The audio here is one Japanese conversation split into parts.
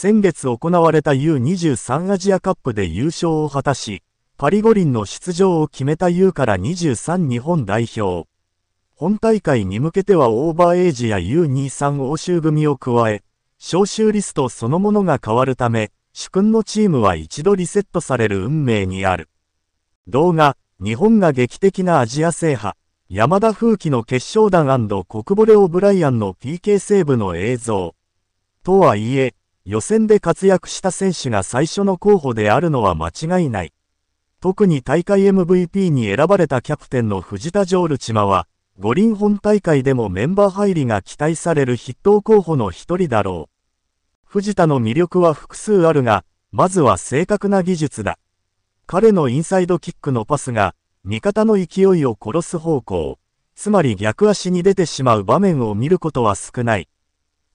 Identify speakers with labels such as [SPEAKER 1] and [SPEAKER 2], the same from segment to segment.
[SPEAKER 1] 先月行われた U23 アジアカップで優勝を果たし、パリ五輪の出場を決めた U から23日本代表。本大会に向けてはオーバーエイジや U23 欧州組を加え、招集リストそのものが変わるため、主君のチームは一度リセットされる運命にある。動画、日本が劇的なアジア制覇、山田風紀の決勝弾国ボレオブライアンの PK セーブの映像。とはいえ、予選で活躍した選手が最初の候補であるのは間違いない。特に大会 MVP に選ばれたキャプテンの藤田ジョールチマは、五輪本大会でもメンバー入りが期待される筆頭候補の一人だろう。藤田の魅力は複数あるが、まずは正確な技術だ。彼のインサイドキックのパスが、味方の勢いを殺す方向、つまり逆足に出てしまう場面を見ることは少ない。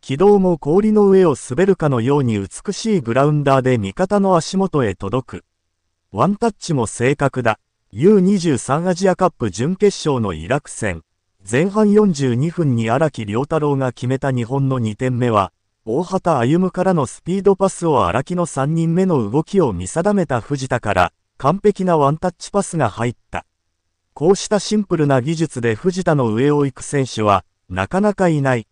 [SPEAKER 1] 軌道も氷の上を滑るかのように美しいグラウンダーで味方の足元へ届く。ワンタッチも正確だ。U23 アジアカップ準決勝のイラク戦。前半42分に荒木良太郎が決めた日本の2点目は、大畑歩夢からのスピードパスを荒木の3人目の動きを見定めた藤田から、完璧なワンタッチパスが入った。こうしたシンプルな技術で藤田の上を行く選手は、なかなかいない。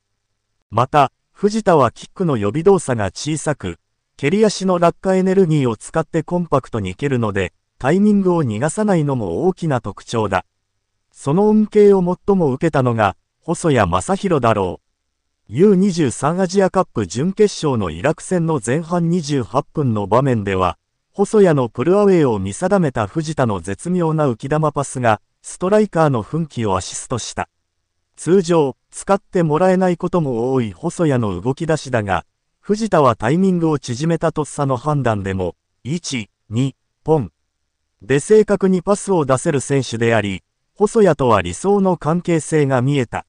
[SPEAKER 1] また、藤田はキックの予備動作が小さく、蹴り足の落下エネルギーを使ってコンパクトに蹴るので、タイミングを逃がさないのも大きな特徴だ。その恩恵を最も受けたのが、細谷正宏だろう。U23 アジアカップ準決勝のイラク戦の前半28分の場面では、細谷のプルアウェイを見定めた藤田の絶妙な浮き玉パスが、ストライカーの奮起をアシストした。通常、使ってもらえないことも多い細谷の動き出しだが、藤田はタイミングを縮めたとっさの判断でも、1、2、ポン。で正確にパスを出せる選手であり、細谷とは理想の関係性が見えた。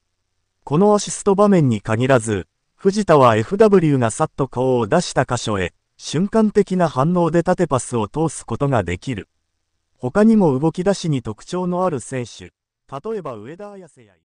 [SPEAKER 1] このアシスト場面に限らず、藤田は FW がさっと顔を出した箇所へ、瞬間的な反応で縦パスを通すことができる。他にも動き出しに特徴のある選手、例えば上田綺世や